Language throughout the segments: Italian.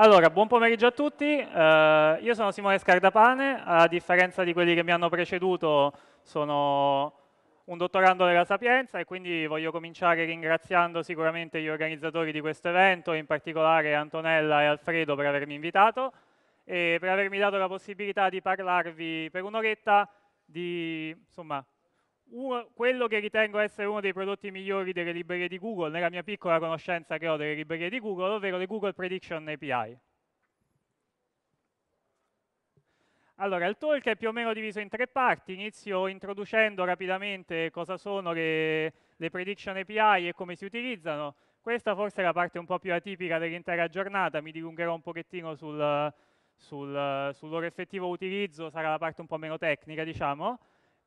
Allora, buon pomeriggio a tutti, uh, io sono Simone Scardapane, a differenza di quelli che mi hanno preceduto sono un dottorando della Sapienza e quindi voglio cominciare ringraziando sicuramente gli organizzatori di questo evento, in particolare Antonella e Alfredo per avermi invitato e per avermi dato la possibilità di parlarvi per un'oretta di insomma, uno, quello che ritengo essere uno dei prodotti migliori delle librerie di Google, nella mia piccola conoscenza che ho delle librerie di Google, ovvero le Google Prediction API. Allora, il talk è più o meno diviso in tre parti. Inizio introducendo rapidamente cosa sono le, le prediction API e come si utilizzano. Questa forse è la parte un po' più atipica dell'intera giornata, mi dilungherò un pochettino sul, sul, sul loro effettivo utilizzo, sarà la parte un po' meno tecnica, diciamo.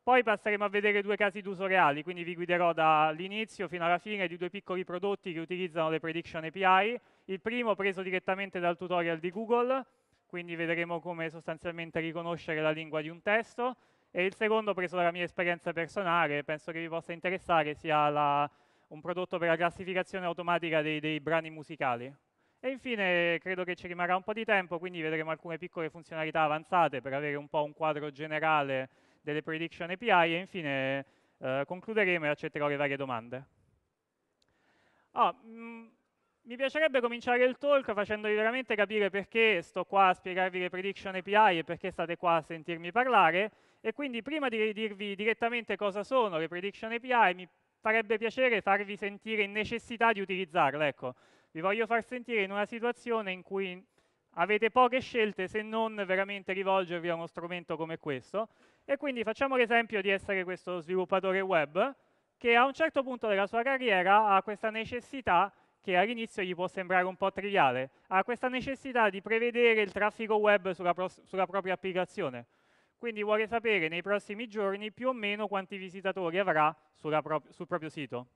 Poi passeremo a vedere due casi d'uso reali, quindi vi guiderò dall'inizio fino alla fine di due piccoli prodotti che utilizzano le Prediction API. Il primo preso direttamente dal tutorial di Google, quindi vedremo come sostanzialmente riconoscere la lingua di un testo, e il secondo preso dalla mia esperienza personale, penso che vi possa interessare, sia la, un prodotto per la classificazione automatica dei, dei brani musicali. E infine credo che ci rimarrà un po' di tempo, quindi vedremo alcune piccole funzionalità avanzate per avere un po' un quadro generale delle prediction API e infine eh, concluderemo e accetterò le varie domande. Ah, mh, mm, mi piacerebbe cominciare il talk facendovi veramente capire perché sto qua a spiegarvi le prediction API e perché state qua a sentirmi parlare e quindi prima di dirvi direttamente cosa sono le prediction API mi farebbe piacere farvi sentire in necessità di utilizzarle, ecco. Vi voglio far sentire in una situazione in cui avete poche scelte se non veramente rivolgervi a uno strumento come questo e quindi facciamo l'esempio di essere questo sviluppatore web che a un certo punto della sua carriera ha questa necessità che all'inizio gli può sembrare un po' triviale, ha questa necessità di prevedere il traffico web sulla, pro sulla propria applicazione. Quindi vuole sapere nei prossimi giorni più o meno quanti visitatori avrà pro sul proprio sito.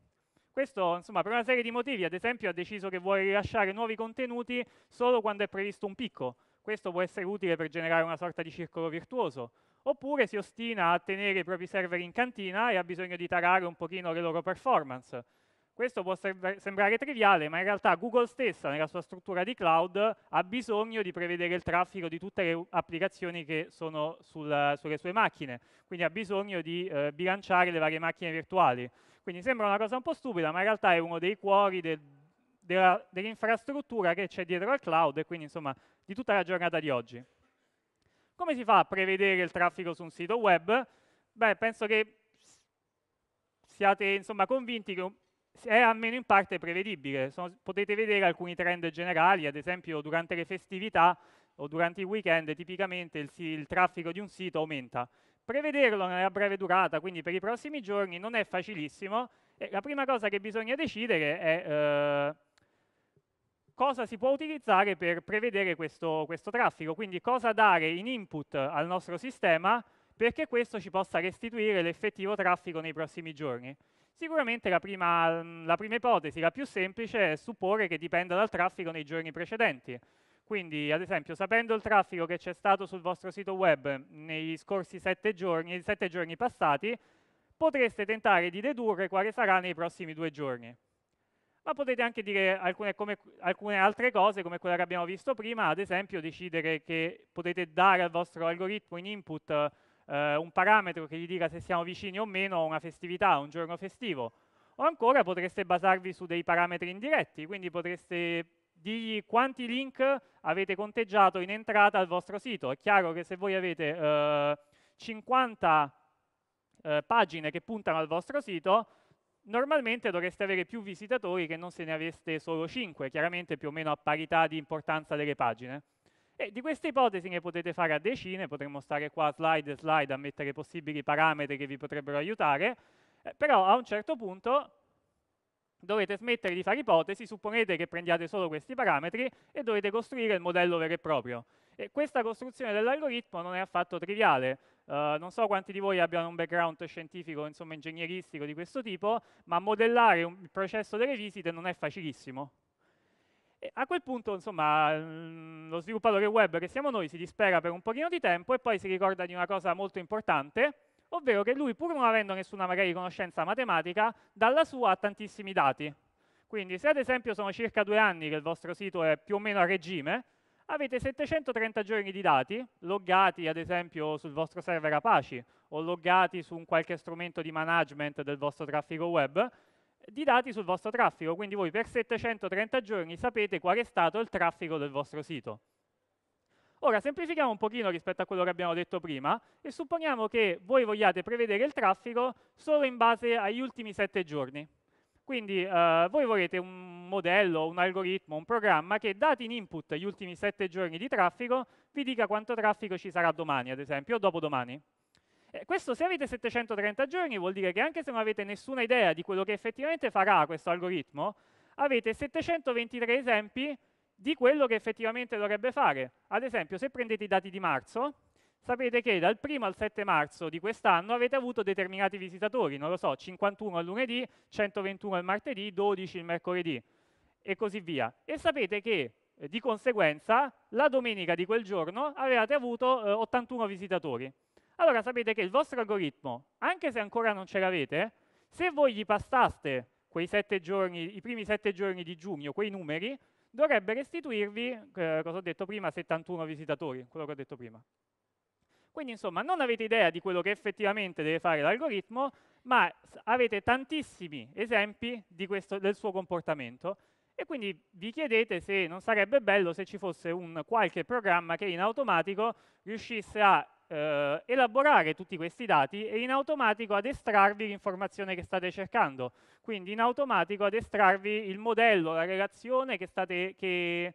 Questo, insomma, per una serie di motivi, ad esempio ha deciso che vuole rilasciare nuovi contenuti solo quando è previsto un picco. Questo può essere utile per generare una sorta di circolo virtuoso oppure si ostina a tenere i propri server in cantina e ha bisogno di tarare un pochino le loro performance. Questo può sembrare triviale, ma in realtà Google stessa, nella sua struttura di cloud, ha bisogno di prevedere il traffico di tutte le applicazioni che sono sul, sulle sue macchine, quindi ha bisogno di eh, bilanciare le varie macchine virtuali. Quindi sembra una cosa un po' stupida, ma in realtà è uno dei cuori del, dell'infrastruttura che c'è dietro al cloud e quindi insomma di tutta la giornata di oggi. Come si fa a prevedere il traffico su un sito web? Beh, penso che siate insomma, convinti che è almeno in parte prevedibile. Sono, potete vedere alcuni trend generali, ad esempio durante le festività o durante i weekend tipicamente il, il traffico di un sito aumenta. Prevederlo nella breve durata, quindi per i prossimi giorni, non è facilissimo. E la prima cosa che bisogna decidere è eh, cosa si può utilizzare per prevedere questo, questo traffico, quindi cosa dare in input al nostro sistema perché questo ci possa restituire l'effettivo traffico nei prossimi giorni. Sicuramente la prima, la prima, ipotesi, la più semplice, è supporre che dipenda dal traffico nei giorni precedenti. Quindi, ad esempio, sapendo il traffico che c'è stato sul vostro sito web nei scorsi sette giorni, sette giorni passati, potreste tentare di dedurre quale sarà nei prossimi due giorni ma potete anche dire alcune, come, alcune, altre cose come quella che abbiamo visto prima, ad esempio decidere che potete dare al vostro algoritmo in input eh, un parametro che gli dica se siamo vicini o meno a una festività, a un giorno festivo, o ancora potreste basarvi su dei parametri indiretti, quindi potreste dirgli quanti link avete conteggiato in entrata al vostro sito. È chiaro che se voi avete eh, 50 eh, pagine che puntano al vostro sito, normalmente dovreste avere più visitatori che non se ne aveste solo 5, chiaramente più o meno a parità di importanza delle pagine. E di queste ipotesi ne potete fare a decine, potremmo stare qua slide e slide a mettere possibili parametri che vi potrebbero aiutare, eh, però a un certo punto dovete smettere di fare ipotesi, supponete che prendiate solo questi parametri e dovete costruire il modello vero e proprio. E questa costruzione dell'algoritmo non è affatto triviale, eh, non so quanti di voi abbiano un background scientifico, insomma ingegneristico di questo tipo, ma modellare un, il processo delle visite non è facilissimo. E a quel punto, insomma, mm, lo sviluppatore web che siamo noi si dispera per un pochino di tempo e poi si ricorda di una cosa molto importante, ovvero che lui, pur non avendo nessuna magari conoscenza matematica, dalla sua ha tantissimi dati. Quindi se ad esempio sono circa due anni che il vostro sito è più o meno a regime, avete 730 giorni di dati, loggati ad esempio sul vostro server Apache o loggati su un qualche strumento di management del vostro traffico web, di dati sul vostro traffico, quindi voi per 730 giorni sapete qual è stato il traffico del vostro sito. Ora, semplifichiamo un pochino rispetto a quello che abbiamo detto prima e supponiamo che voi vogliate prevedere il traffico solo in base agli ultimi 7 giorni. Quindi eh, voi volete un modello, un algoritmo, un programma che dati in input gli ultimi sette giorni di traffico vi dica quanto traffico ci sarà domani, ad esempio, o dopodomani. Eh, questo se avete 730 giorni vuol dire che anche se non avete nessuna idea di quello che effettivamente farà questo algoritmo, avete 723 esempi di quello che effettivamente dovrebbe fare. Ad esempio, se prendete i dati di marzo, sapete che dal 1 al 7 marzo di quest'anno avete avuto determinati visitatori, non lo so, 51 al lunedì, 121 al martedì, 12 il mercoledì e così via. E sapete che eh, di conseguenza la domenica di quel giorno avevate avuto eh, 81 visitatori. Allora sapete che il vostro algoritmo, anche se ancora non ce l'avete, se voi gli passaste quei sette giorni, i primi 7 giorni di giugno, quei numeri, dovrebbe restituirvi, eh, cosa ho detto prima, 71 visitatori, quello che ho detto prima. Quindi insomma non avete idea di quello che effettivamente deve fare l'algoritmo, ma avete tantissimi esempi questo, del suo comportamento e quindi vi chiedete se non sarebbe bello se ci fosse un qualche programma che in automatico riuscisse a eh, elaborare tutti questi dati e in automatico ad estrarvi l'informazione che state cercando. Quindi in automatico ad estrarvi il modello, la relazione che, state, che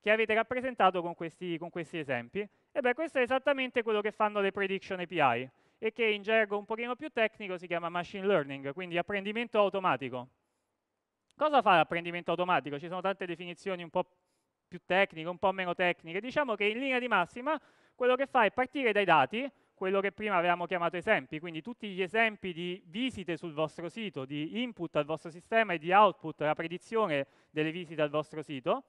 che avete rappresentato con questi, con questi esempi. E beh, questo è esattamente quello che fanno le prediction API e che in gergo un pochino più tecnico si chiama machine learning, quindi apprendimento automatico. Cosa fa l'apprendimento automatico? Ci sono tante definizioni un po' più tecniche, un po' meno tecniche. Diciamo che in linea di massima quello che fa è partire dai dati, quello che prima avevamo chiamato esempi, quindi tutti gli esempi di visite sul vostro sito, di input al vostro sistema e di output, la predizione delle visite al vostro sito,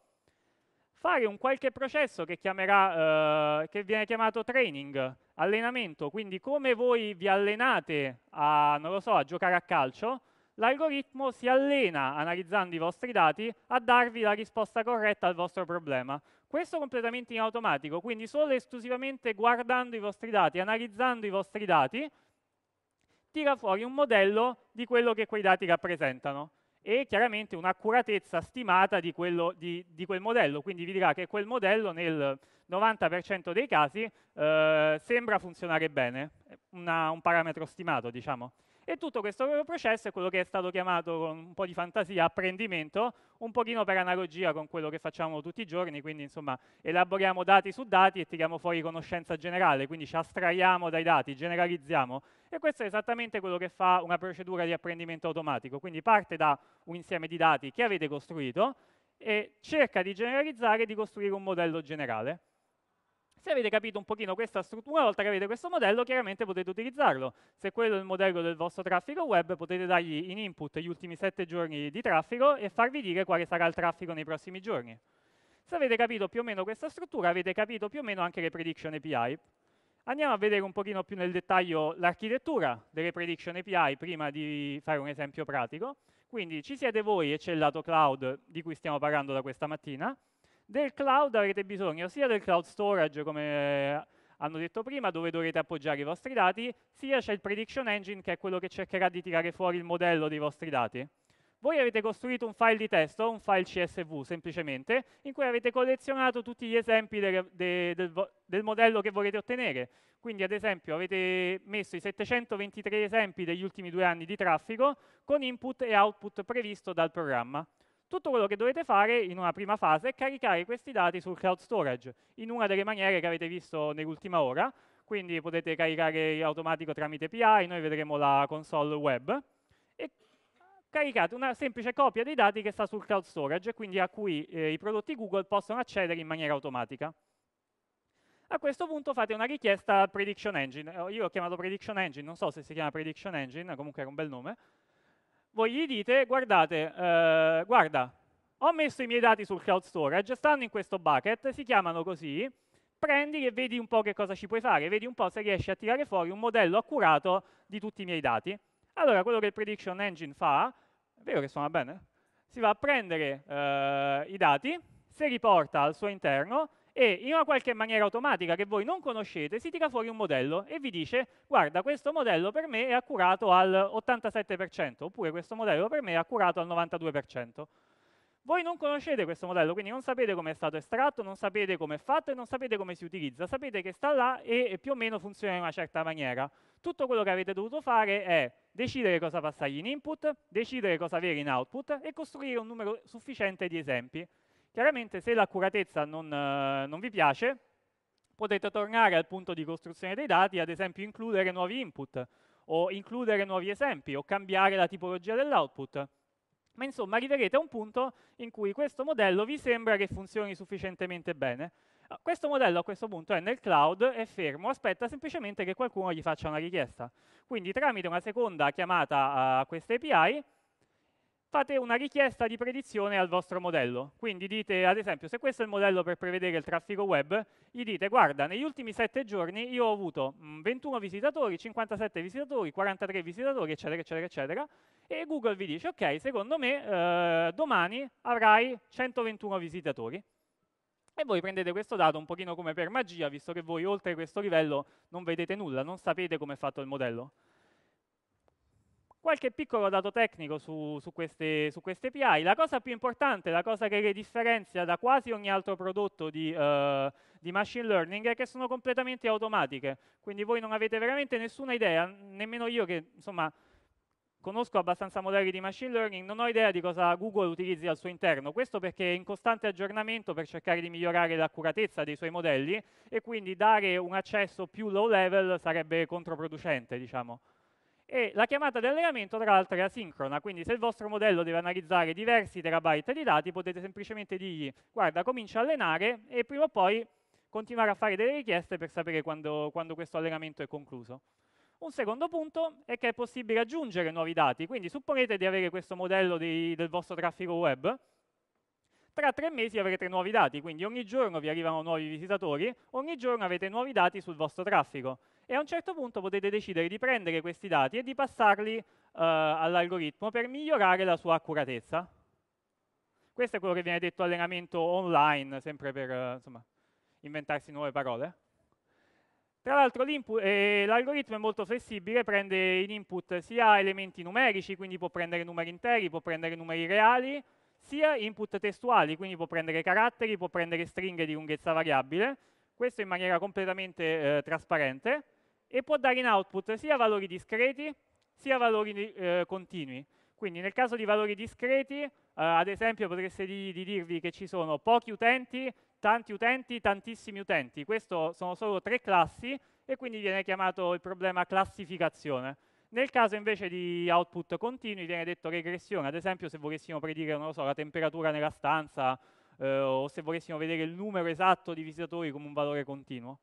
fare un qualche processo che, chiamerà, eh, che viene chiamato training, allenamento, quindi come voi vi allenate a, so, a giocare a calcio, l'algoritmo si allena, analizzando i vostri dati, a darvi la risposta corretta al vostro problema. Questo completamente in automatico, quindi solo e esclusivamente guardando i vostri dati, analizzando i vostri dati, tira fuori un modello di quello che quei dati rappresentano e chiaramente un'accuratezza stimata di, quello, di, di, quel modello, quindi vi dirà che quel modello nel 90% dei casi eh, sembra funzionare bene, Una, un parametro stimato diciamo. E tutto questo processo è quello che è stato chiamato con un po' di fantasia apprendimento, un pochino per analogia con quello che facciamo tutti i giorni, quindi insomma elaboriamo dati su dati e tiriamo fuori conoscenza generale, quindi ci astraiamo dai dati, generalizziamo e questo è esattamente quello che fa una procedura di apprendimento automatico, quindi parte da un insieme di dati che avete costruito e cerca di generalizzare e di costruire un modello generale. Se avete capito un pochino questa struttura, una volta che avete questo modello, chiaramente potete utilizzarlo. Se quello è il modello del vostro traffico web, potete dargli in input gli ultimi sette giorni di traffico e farvi dire quale sarà il traffico nei prossimi giorni. Se avete capito più o meno questa struttura, avete capito più o meno anche le prediction API. Andiamo a vedere un pochino più nel dettaglio l'architettura delle prediction API prima di fare un esempio pratico. Quindi ci siete voi e c'è il lato cloud di cui stiamo parlando da questa mattina. Del cloud avrete bisogno sia del cloud storage, come eh, hanno detto prima, dove dovrete appoggiare i vostri dati, sia c'è il prediction engine, che è quello che cercherà di tirare fuori il modello dei vostri dati. Voi avete costruito un file di testo, un file CSV semplicemente, in cui avete collezionato tutti gli esempi del, del, del modello che volete ottenere. Quindi ad esempio avete messo i 723 esempi degli ultimi due anni di traffico con input e output previsto dal programma. Tutto quello che dovete fare in una prima fase è caricare questi dati sul cloud storage in una delle maniere che avete visto nell'ultima ora, quindi potete caricare in automatico tramite API, noi vedremo la console web, e caricate una semplice copia dei dati che sta sul cloud storage, quindi a cui eh, i prodotti Google possono accedere in maniera automatica. A questo punto fate una richiesta al Prediction Engine. Eh, io ho chiamato Prediction Engine, non so se si chiama Prediction Engine, comunque era un bel nome voi gli dite, guardate, eh, guarda, ho messo i miei dati sul cloud storage, stanno in questo bucket, si chiamano così, prendi e vedi un po' che cosa ci puoi fare, vedi un po' se riesci a tirare fuori un modello accurato di tutti i miei dati. Allora, quello che il prediction engine fa, è vero che suona bene? Si va a prendere eh, i dati, se li porta al suo interno, e in una qualche maniera automatica che voi non conoscete si tira fuori un modello e vi dice guarda questo modello per me è accurato al 87% oppure questo modello per me è accurato al 92%. Voi non conoscete questo modello, quindi non sapete come è stato estratto, non sapete come è fatto e non sapete come si utilizza, sapete che sta là e più o meno funziona in una certa maniera. Tutto quello che avete dovuto fare è decidere cosa passargli in input, decidere cosa avere in output e costruire un numero sufficiente di esempi. Chiaramente se l'accuratezza non, eh, non vi piace, potete tornare al punto di costruzione dei dati, ad esempio includere nuovi input, o includere nuovi esempi, o cambiare la tipologia dell'output. Ma insomma arriverete a un punto in cui questo modello vi sembra che funzioni sufficientemente bene. Ah, questo modello a questo punto è nel cloud, è fermo, aspetta semplicemente che qualcuno gli faccia una richiesta. Quindi tramite una seconda chiamata a questa API fate una richiesta di predizione al vostro modello. Quindi dite, ad esempio, se questo è il modello per prevedere il traffico web, gli dite, guarda, negli ultimi 7 giorni io ho avuto 21 mm, visitatori, 57 visitatori, 43 visitatori, eccetera, eccetera, eccetera, e Google vi dice, ok, secondo me eh, domani avrai 121 visitatori. E voi prendete questo dato un pochino come per magia, visto che voi oltre questo livello non vedete nulla, non sapete come è fatto il modello. Qualche piccolo dato tecnico su, su, queste, su, queste, API. La cosa più importante, la cosa che le differenzia da quasi ogni altro prodotto di, uh, di machine learning è che sono completamente automatiche. Quindi voi non avete veramente nessuna idea, nemmeno io che insomma conosco abbastanza modelli di machine learning, non ho idea di cosa Google utilizzi al suo interno. Questo perché è in costante aggiornamento per cercare di migliorare l'accuratezza dei suoi modelli e quindi dare un accesso più low level sarebbe controproducente, diciamo e la chiamata di allenamento tra l'altro è asincrona, quindi se il vostro modello deve analizzare diversi terabyte di dati potete semplicemente dirgli guarda comincia a allenare e prima o poi continuare a fare delle richieste per sapere quando, quando questo allenamento è concluso. Un secondo punto è che è possibile aggiungere nuovi dati, quindi supponete di avere questo modello di, del vostro traffico web, tra tre mesi avrete nuovi dati, quindi ogni giorno vi arrivano nuovi visitatori, ogni giorno avete nuovi dati sul vostro traffico e a un certo punto potete decidere di prendere questi dati e di passarli eh, all'algoritmo per migliorare la sua accuratezza. Questo è quello che viene detto allenamento online, sempre per eh, insomma, inventarsi nuove parole. Tra l'altro eh, l'algoritmo è molto flessibile, prende in input sia elementi numerici, quindi può prendere numeri interi, può prendere numeri reali, sia input testuali, quindi può prendere caratteri, può prendere stringhe di lunghezza variabile, questo in maniera completamente eh, trasparente, e può dare in output sia valori discreti sia valori eh, continui. Quindi nel caso di valori discreti, eh, ad esempio potreste di, di dirvi che ci sono pochi utenti, tanti utenti, tantissimi utenti. Questo sono solo tre classi e quindi viene chiamato il problema classificazione. Nel caso invece di output continui viene detto regressione, ad esempio se volessimo predire so, la temperatura nella stanza eh, o se volessimo vedere il numero esatto di visitatori come un valore continuo.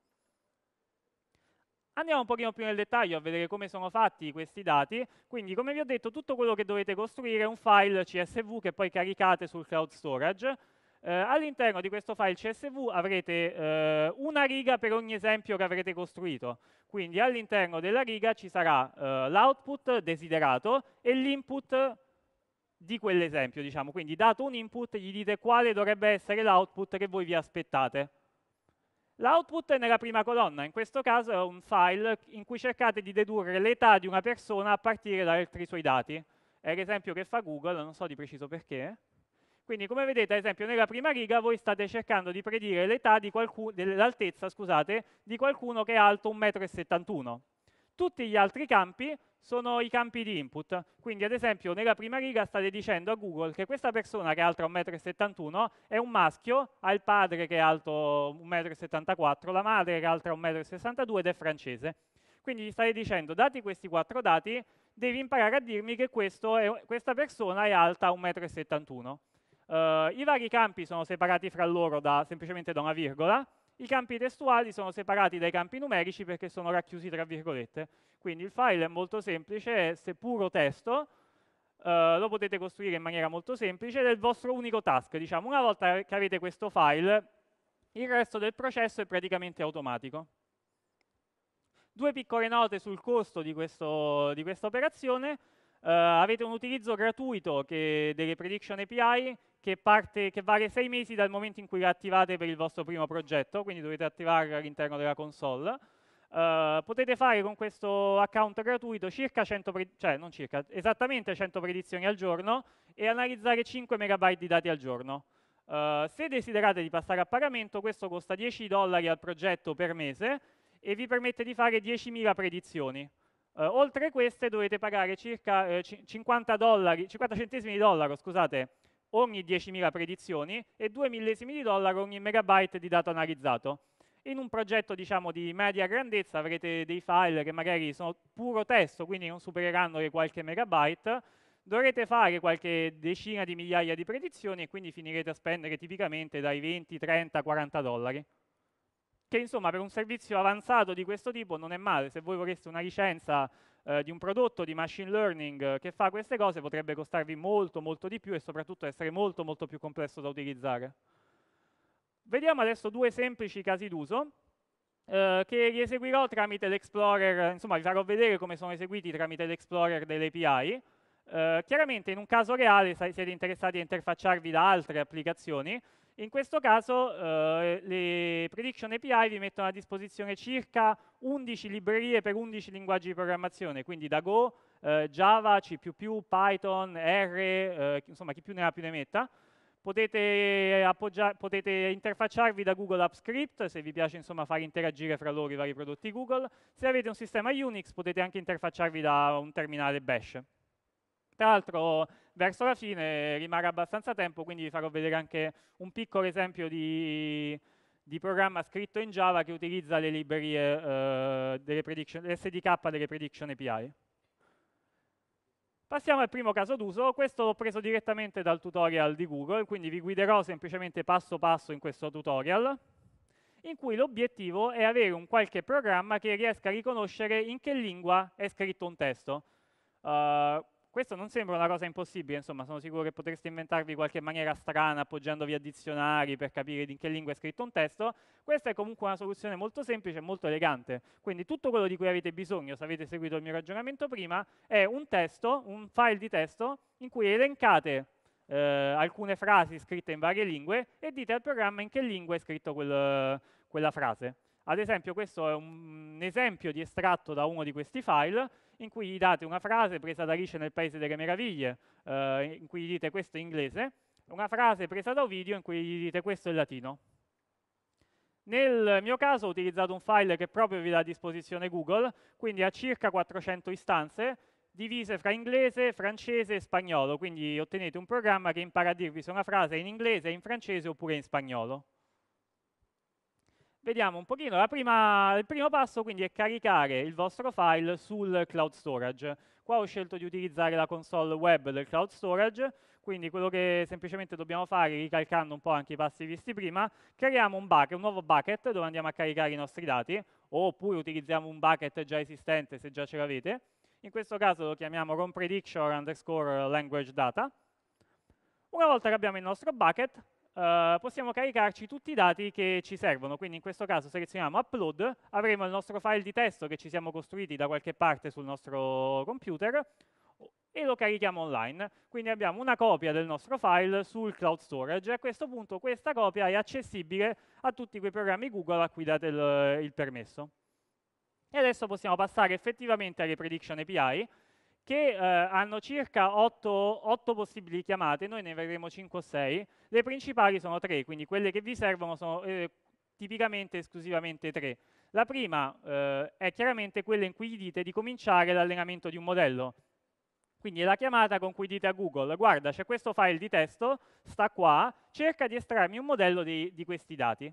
Andiamo un pochino più nel dettaglio a vedere come sono fatti questi dati. Quindi, come vi ho detto, tutto quello che dovete costruire è un file CSV che poi caricate sul cloud storage eh, all'interno di questo file CSV avrete eh, una riga per ogni esempio che avrete costruito, quindi all'interno della riga ci sarà eh, l'output desiderato e l'input di quell'esempio, diciamo. quindi dato un input gli dite quale dovrebbe essere l'output che voi vi aspettate. L'output è nella prima colonna, in questo caso è un file in cui cercate di dedurre l'età di una persona a partire da altri suoi dati. È l'esempio che fa Google, non so di preciso perché. Quindi come vedete ad esempio nella prima riga voi state cercando di predire l'altezza di qualcuno che è alto 1,71 m. Tutti gli altri campi sono i campi di input, quindi ad esempio nella prima riga state dicendo a Google che questa persona che è alta 1,71 m è un maschio, ha il padre che è alto 1,74 m, la madre che è alta 1,62 m ed è francese. Quindi gli state dicendo, dati questi quattro dati, devi imparare a dirmi che è, questa persona è alta 1,71 m. Uh, I vari campi sono separati fra loro da, semplicemente da una virgola, i campi testuali sono separati dai campi numerici perché sono racchiusi tra virgolette. Quindi il file è molto semplice, è se puro testo, Uh, lo potete costruire in maniera molto semplice ed è il vostro unico task. Diciamo, una volta che avete questo file, il resto del processo è praticamente automatico. Due piccole note sul costo di, questo, di questa operazione. Uh, avete un utilizzo gratuito che, delle Prediction API che, parte, che vale sei mesi dal momento in cui la attivate per il vostro primo progetto, quindi dovete attivarla all'interno della console. Uh, potete fare con questo account gratuito circa 100 cioè non circa, esattamente 100 predizioni al giorno e analizzare 5 megabyte di dati al giorno. Uh, se desiderate di passare a pagamento, questo costa 10 dollari al progetto per mese e vi permette di fare 10.000 predizioni. Uh, oltre queste dovete pagare circa eh, 50, dollari, 50 centesimi di dollaro scusate, ogni 10.000 predizioni e 2 millesimi di dollaro ogni megabyte di dato analizzato. In un progetto diciamo, di media grandezza avrete dei file che magari sono puro testo, quindi non supereranno le qualche megabyte, dovrete fare qualche decina di migliaia di predizioni e quindi finirete a spendere tipicamente dai 20, 30, 40 dollari. Che insomma per un servizio avanzato di questo tipo non è male, se voi vorreste una licenza eh, di un prodotto di machine learning eh, che fa queste cose potrebbe costarvi molto molto di più e soprattutto essere molto molto più complesso da utilizzare. Vediamo adesso due semplici casi d'uso eh, che rieseguirò tramite l'Explorer, insomma vi farò vedere come sono eseguiti tramite l'Explorer dell'API. Eh, chiaramente in un caso reale se siete interessati a interfacciarvi da altre applicazioni, in questo caso eh, le prediction API vi mettono a disposizione circa 11 librerie per 11 linguaggi di programmazione, quindi da Go, eh, Java, C++, Python, R, eh, insomma chi più ne ha più ne metta. Potete, eh, potete, interfacciarvi da Google App Script se vi piace insomma, far interagire fra loro i vari prodotti Google. Se avete un sistema Unix potete anche interfacciarvi da un terminale Bash. Tra l'altro verso la fine rimarrà abbastanza tempo, quindi vi farò vedere anche un piccolo esempio di, di programma scritto in Java che utilizza le librerie eh, delle SDK delle prediction API. Passiamo al primo caso d'uso, questo l'ho preso direttamente dal tutorial di Google, quindi vi guiderò semplicemente passo passo in questo tutorial, in cui l'obiettivo è avere un qualche programma che riesca a riconoscere in che lingua è scritto un testo. Uh, questo non sembra una cosa impossibile, insomma, sono sicuro che potreste inventarvi qualche maniera strana appoggiandovi a dizionari per capire in che lingua è scritto un testo. Questa è comunque una soluzione molto semplice e molto elegante. Quindi tutto quello di cui avete bisogno, se avete seguito il mio ragionamento prima, è un testo, un file di testo in cui elencate eh, alcune frasi scritte in varie lingue e dite al programma in che lingua è scritta quel, quella frase. Ad esempio questo è un esempio di estratto da uno di questi file in cui gli date una frase presa da Alice nel Paese delle Meraviglie, eh, in cui gli dite questo è inglese, una frase presa da Ovidio in cui gli dite questo è latino. Nel mio caso ho utilizzato un file che proprio vi dà a disposizione Google, quindi ha circa 400 istanze, divise fra inglese, francese e spagnolo, quindi ottenete un programma che impara a dirvi se una frase è in inglese, in francese oppure in spagnolo. Vediamo un pochino, prima, il primo passo quindi è caricare il vostro file sul cloud storage. Qua ho scelto di utilizzare la console web del cloud storage, quindi quello che semplicemente dobbiamo fare, ricalcando un po' anche i passi visti prima, creiamo un, bucket, un nuovo bucket dove andiamo a caricare i nostri dati, oppure utilizziamo un bucket già esistente se già ce l'avete. In questo caso lo chiamiamo RomPrediction underscore language data. Una volta che abbiamo il nostro bucket, eh, possiamo caricarci tutti i dati che ci servono, quindi in questo caso selezioniamo upload, avremo il nostro file di testo che ci siamo costruiti da qualche parte sul nostro computer e lo carichiamo online, quindi abbiamo una copia del nostro file sul cloud storage e a questo punto questa copia è accessibile a tutti quei programmi Google a cui date il, il permesso. E adesso possiamo passare effettivamente alle prediction API, che eh, hanno circa 8, 8, possibili chiamate, noi ne vedremo 5 o 6, le principali sono 3, quindi quelle che vi servono sono eh, tipicamente esclusivamente 3. La prima eh, è chiaramente quella in cui gli dite di cominciare l'allenamento di un modello, quindi è la chiamata con cui dite a Google, guarda c'è questo file di testo, sta qua, cerca di estrarmi un modello di, di questi dati.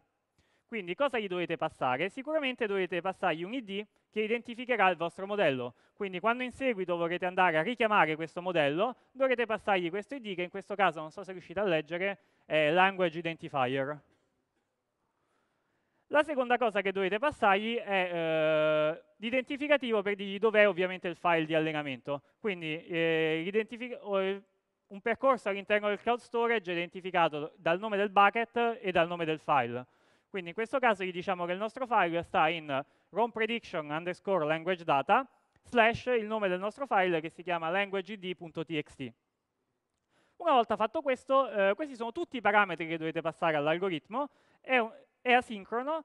Quindi cosa gli dovete passare? Sicuramente dovete passargli un ID che identificherà il vostro modello. Quindi quando in seguito vorrete andare a richiamare questo modello, dovrete passargli questo ID che in questo caso, non so se riuscite a leggere, è Language Identifier. La seconda cosa che dovete passargli è eh, l'identificativo per dirgli dov'è ovviamente il file di allenamento. Quindi eh, eh un percorso all'interno del cloud storage è identificato dal nome del bucket e dal nome del file. Quindi in questo caso gli diciamo che il nostro file sta in ROM prediction underscore language data slash il nome del nostro file che si chiama languageid.txt. Una volta fatto questo, eh, questi sono tutti i parametri che dovete passare all'algoritmo, è, è, asincrono,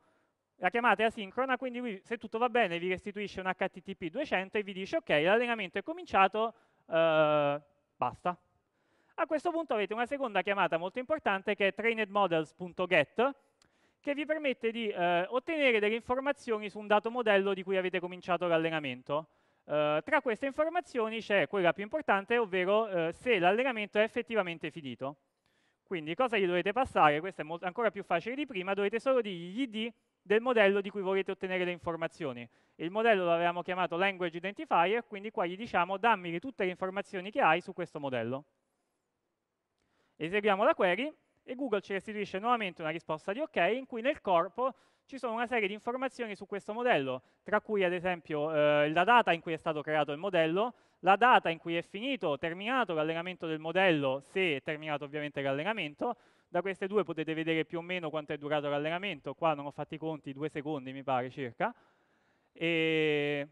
la chiamata è asincrona, quindi lui, se tutto va bene vi restituisce un HTTP 200 e vi dice ok, l'allenamento è cominciato, eh, basta. A questo punto avete una seconda chiamata molto importante che è trainedmodels.get, che vi permette di eh, ottenere delle informazioni su un dato modello di cui avete cominciato l'allenamento. Eh, tra queste informazioni c'è quella più importante, ovvero eh, se l'allenamento è effettivamente finito. Quindi cosa gli dovete passare? Questo è ancora più facile di prima, dovete solo dirgli gli ID del modello di cui volete ottenere le informazioni. Il modello l'avevamo chiamato language identifier, quindi qua gli diciamo dammi tutte le informazioni che hai su questo modello. Eseguiamo la query e Google ci restituisce nuovamente una risposta di ok in cui nel corpo ci sono una serie di informazioni su questo modello, tra cui ad esempio eh, la data in cui è stato creato il modello, la data in cui è finito, terminato l'allenamento del modello, se è terminato ovviamente l'allenamento, da queste due potete vedere più o meno quanto è durato l'allenamento, qua non ho fatti i conti, due secondi mi pare circa, e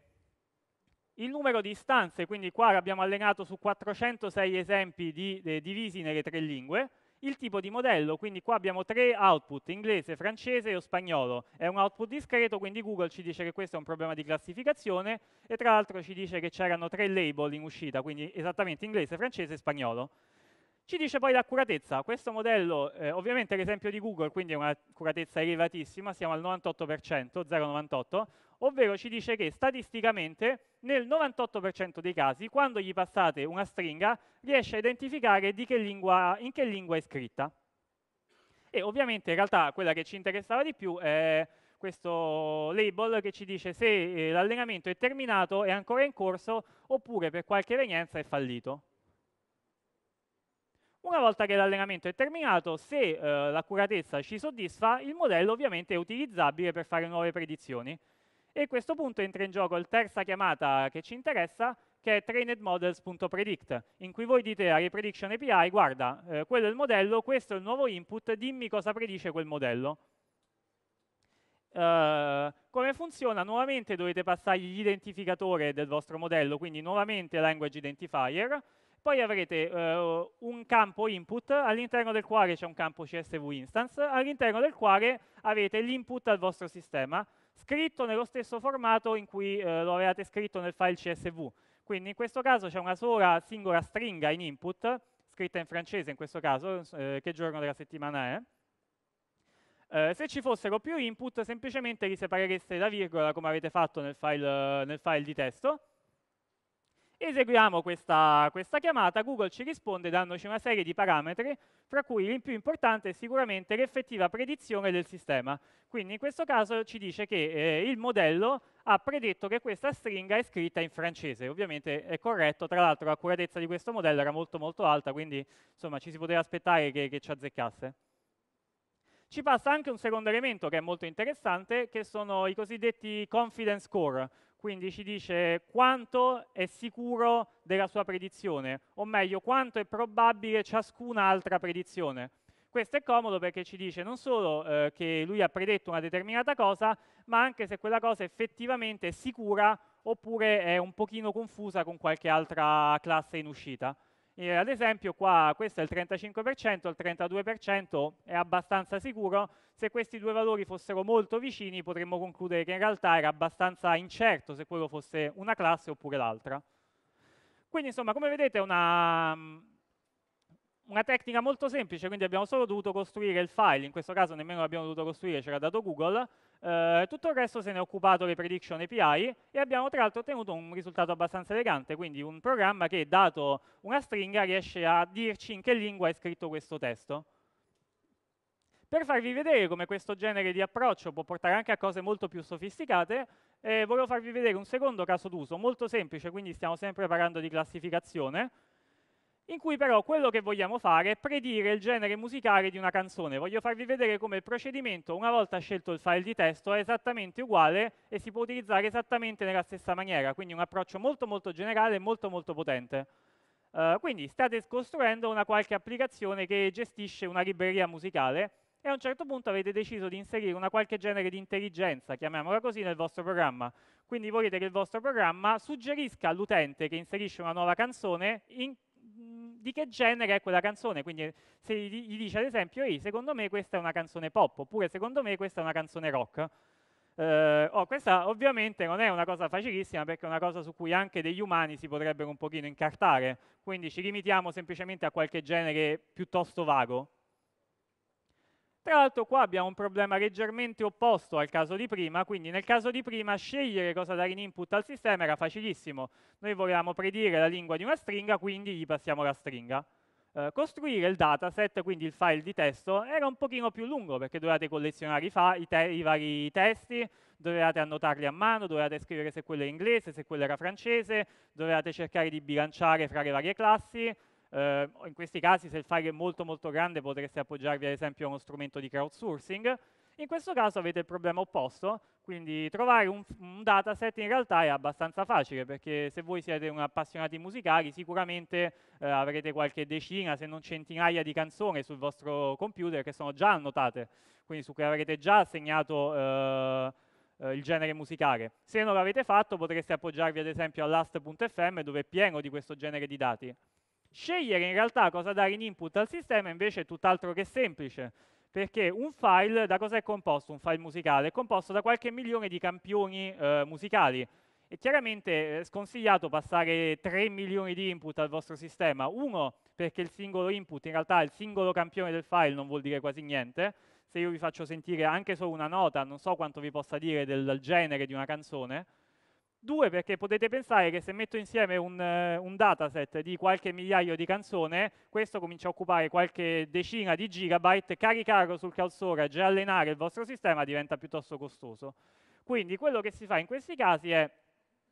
il numero di istanze, quindi qua l'abbiamo allenato su 406 esempi di, eh, divisi nelle tre lingue, il tipo di modello, quindi qua abbiamo tre output, inglese, francese e spagnolo. È un output discreto, quindi Google ci dice che questo è un problema di classificazione e tra l'altro ci dice che c'erano tre label in uscita, quindi esattamente inglese, francese e spagnolo. Ci dice poi l'accuratezza. Questo modello, eh, ovviamente l'esempio di Google, quindi è un'accuratezza elevatissima, siamo al 98%, 0,98, ovvero ci dice che statisticamente nel 98% dei casi, quando gli passate una stringa, riesce a identificare che lingua, in che lingua è scritta. E ovviamente in realtà quella che ci interessava di più è questo label che ci dice se eh, l'allenamento è terminato, è ancora in corso, oppure per qualche evenienza è fallito. Una volta che l'allenamento è terminato, se eh, l'accuratezza ci soddisfa, il modello ovviamente è utilizzabile per fare nuove predizioni. E a questo punto entra in gioco la terza chiamata che ci interessa, che è trainedmodels.predict, in cui voi dite a Reprediction API, guarda, eh, quello è il modello, questo è il nuovo input, dimmi cosa predice quel modello. Uh, come funziona? Nuovamente dovete passare l'identificatore del vostro modello, quindi nuovamente language identifier, poi avrete uh, un campo input, all'interno del quale c'è un campo CSV instance, all'interno del quale avete l'input al vostro sistema, scritto nello stesso formato in cui eh, lo avevate scritto nel file CSV. Quindi in questo caso c'è una sola singola stringa in input, scritta in francese in questo caso, eh, che giorno della settimana è. Eh, se ci fossero più input, semplicemente li separereste da virgola, come avete fatto nel file, nel file di testo, Eseguiamo questa, questa, chiamata, Google ci risponde dandoci una serie di parametri, fra cui il più importante è sicuramente l'effettiva predizione del sistema. Quindi in questo caso ci dice che eh, il modello ha predetto che questa stringa è scritta in francese. Ovviamente è corretto, tra l'altro l'accuratezza di questo modello era molto molto alta, quindi insomma, ci si poteva aspettare che, che ci azzeccasse. Ci passa anche un secondo elemento che è molto interessante, che sono i cosiddetti confidence score, quindi ci dice quanto è sicuro della sua predizione, o meglio quanto è probabile ciascuna altra predizione. Questo è comodo perché ci dice non solo eh, che lui ha predetto una determinata cosa, ma anche se quella cosa effettivamente è sicura oppure è un pochino confusa con qualche altra classe in uscita. Eh, ad esempio qua questo è il 35%, il 32% è abbastanza sicuro, se questi due valori fossero molto vicini potremmo concludere che in realtà era abbastanza incerto se quello fosse una classe oppure l'altra. Quindi insomma come vedete è una, una tecnica molto semplice, quindi abbiamo solo dovuto costruire il file, in questo caso nemmeno l'abbiamo dovuto costruire, c'era dato Google, eh, tutto il resto se ne è occupato le prediction API e abbiamo tra l'altro ottenuto un risultato abbastanza elegante, quindi un programma che dato una stringa riesce a dirci in che lingua è scritto questo testo. Per farvi vedere come questo genere di approccio può portare anche a cose molto più sofisticate, eh, volevo farvi vedere un secondo caso d'uso, molto semplice, quindi stiamo sempre parlando di classificazione, in cui però quello che vogliamo fare è predire il genere musicale di una canzone. Voglio farvi vedere come il procedimento, una volta scelto il file di testo, è esattamente uguale e si può utilizzare esattamente nella stessa maniera, quindi un approccio molto molto generale e molto molto potente. Uh, quindi state costruendo una qualche applicazione che gestisce una libreria musicale e a un certo punto avete deciso di inserire una qualche genere di intelligenza, chiamiamola così, nel vostro programma. Quindi volete che il vostro programma suggerisca all'utente che inserisce una nuova canzone in Mm, di che genere è quella canzone, quindi se gli dice ad esempio, ehi, secondo me questa è una canzone pop, oppure secondo me questa è una canzone rock, Uh, oh, questa ovviamente non è una cosa facilissima perché è una cosa su cui anche degli umani si potrebbero un pochino incartare, quindi ci limitiamo semplicemente a qualche genere piuttosto vago. Tra l'altro qua abbiamo un problema leggermente opposto al caso di prima, quindi nel caso di prima scegliere cosa dare in input al sistema era facilissimo. Noi volevamo predire la lingua di una stringa, quindi gli passiamo la stringa. Eh, costruire il dataset, quindi il file di testo, era un pochino più lungo perché dovevate collezionare i, i, te i vari testi, dovevate annotarli a mano, dovevate scrivere se quello è inglese, se quello era francese, dovevate cercare di bilanciare fra le varie classi, eh, in questi casi se il file è molto molto grande potreste appoggiarvi ad esempio a uno strumento di crowdsourcing. In questo caso avete il problema opposto, quindi trovare un, un dataset in realtà è abbastanza facile perché se voi siete un appassionati musicali sicuramente eh, avrete qualche decina se non centinaia di canzoni sul vostro computer che sono già annotate, quindi su cui avrete già assegnato eh, eh il genere musicale. Se non l'avete fatto potreste appoggiarvi ad esempio all'ast.fm dove è pieno di questo genere di dati. Scegliere in realtà cosa dare in input al sistema invece è tutt'altro che semplice, perché un file, da cosa è composto un file musicale? È composto da qualche milione di campioni eh, musicali, e chiaramente eh, è sconsigliato passare 3 milioni di input al vostro sistema. Uno, perché il singolo input, in realtà il singolo campione del file non vuol dire quasi niente. Se io vi faccio sentire anche solo una nota, non so quanto vi possa dire del, del genere di una canzone. Due, perché potete pensare che se metto insieme un, eh, un, dataset di qualche migliaio di canzone, questo comincia a occupare qualche decina di gigabyte, caricarlo sul cloud storage e allenare il vostro sistema diventa piuttosto costoso. Quindi quello che si fa in questi casi è